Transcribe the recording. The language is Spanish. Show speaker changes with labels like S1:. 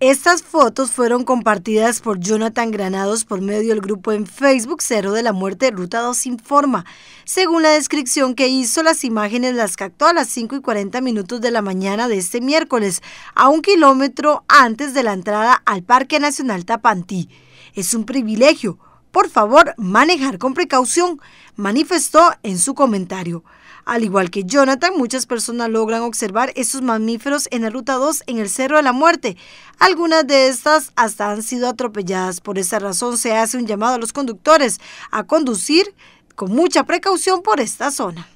S1: Estas fotos fueron compartidas por Jonathan Granados por medio del grupo en Facebook Cero de la Muerte Ruta 2 Informa. Según la descripción que hizo, las imágenes las captó a las 5 y 40 minutos de la mañana de este miércoles, a un kilómetro antes de la entrada al Parque Nacional Tapantí. Es un privilegio por favor manejar con precaución, manifestó en su comentario. Al igual que Jonathan, muchas personas logran observar estos mamíferos en la Ruta 2 en el Cerro de la Muerte. Algunas de estas hasta han sido atropelladas. Por esa razón se hace un llamado a los conductores a conducir con mucha precaución por esta zona.